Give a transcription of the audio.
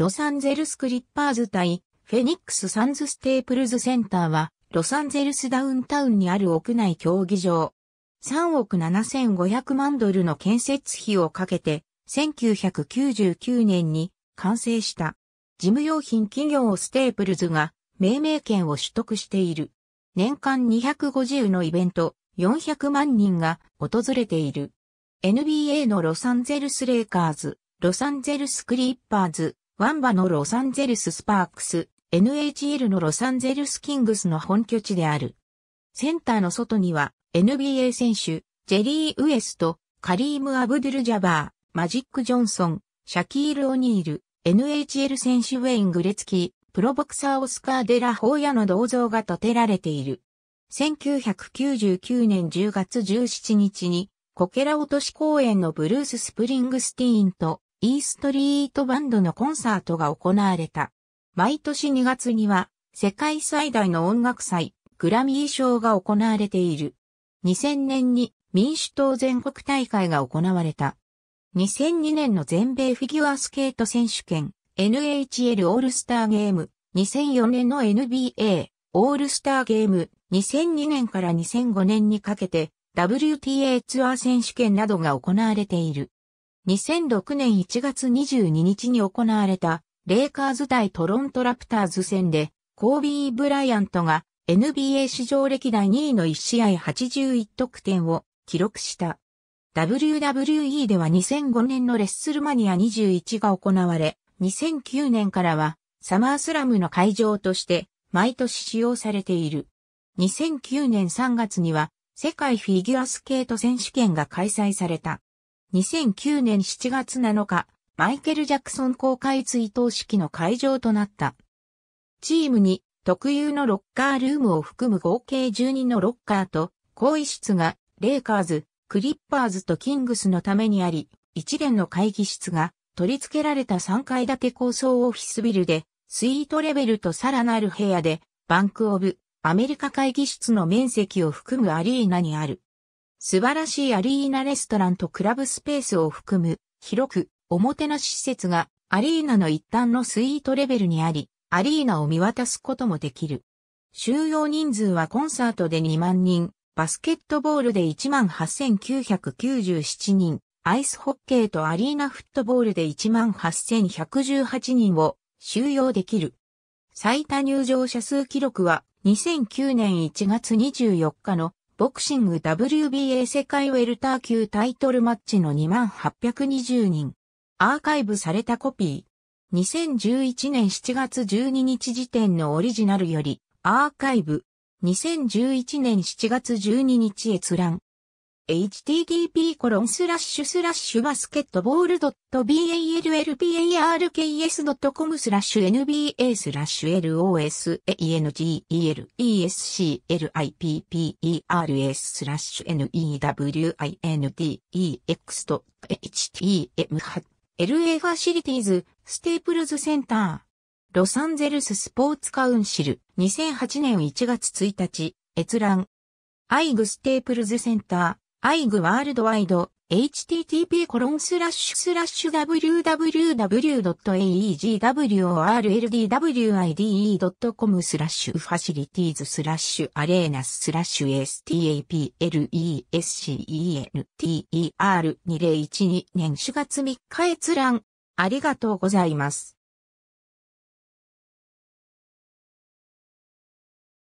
ロサンゼルスクリッパーズ対フェニックスサンズステープルズセンターはロサンゼルスダウンタウンにある屋内競技場。3億7500万ドルの建設費をかけて1999年に完成した。事務用品企業ステープルズが命名権を取得している。年間250のイベント、400万人が訪れている。NBA のロサンゼルスレイカーズ、ロサンゼルスクリッパーズ、ワンバのロサンゼルススパークス、NHL のロサンゼルスキングスの本拠地である。センターの外には NBA 選手、ジェリー・ウエスト、カリーム・アブドゥル・ジャバー、マジック・ジョンソン、シャキール・オニール、NHL 選手ウェイン・グレツキー、プロボクサーオスカー・デラ・ホーヤの銅像が建てられている。1999年10月17日に、コケラ落とし公園のブルース・スプリングスティーンとイーストリートバンドのコンサートが行われた。毎年2月には世界最大の音楽祭、グラミー賞が行われている。2000年に民主党全国大会が行われた。2002年の全米フィギュアスケート選手権 NHL オールスターゲーム、2004年の NBA オールスターゲーム、2002年から2005年にかけて WTA ツアー選手権などが行われている。2006年1月22日に行われた、レイカーズ対トロントラプターズ戦で、コービー・ブライアントが NBA 史上歴代2位の1試合81得点を記録した。WWE では2005年のレッスルマニア21が行われ、2009年からはサマースラムの会場として毎年使用されている。2009年3月には世界フィギュアスケート選手権が開催された。2009年7月7日、マイケル・ジャクソン公開追悼式の会場となった。チームに特有のロッカールームを含む合計12のロッカーと、更衣室がレイカーズ、クリッパーズとキングスのためにあり、一連の会議室が取り付けられた3階建て高層オフィスビルで、スイートレベルとさらなる部屋で、バンクオブ、アメリカ会議室の面積を含むアリーナにある。素晴らしいアリーナレストランとクラブスペースを含む、広く、おもてなし施設が、アリーナの一端のスイートレベルにあり、アリーナを見渡すこともできる。収容人数はコンサートで2万人、バスケットボールで18,997人、アイスホッケーとアリーナフットボールで18,118人を収容できる。最多入場者数記録は2009年1月24日のボクシング WBA 世界ウェルター級タイトルマッチの2820人。アーカイブされたコピー。2011年7月12日時点のオリジナルより、アーカイブ。2011年7月12日閲覧。http b a s k e t b a l l .ballparks.com スラッシュ nba スラッシュ losangelsclippers スラッシュ newindex.htm LA ファシリティーズステープルズセンターロサンゼルススポーツカウンシル2008年1月1日閲覧アイグ・ステープルズセンター、アイグワールドワイド、http://www.aegwordide.com スラッシュファシリティーズスラッシュアレーナススラッシュ staplesenter2012 年4月3日閲覧。ありがとうございます。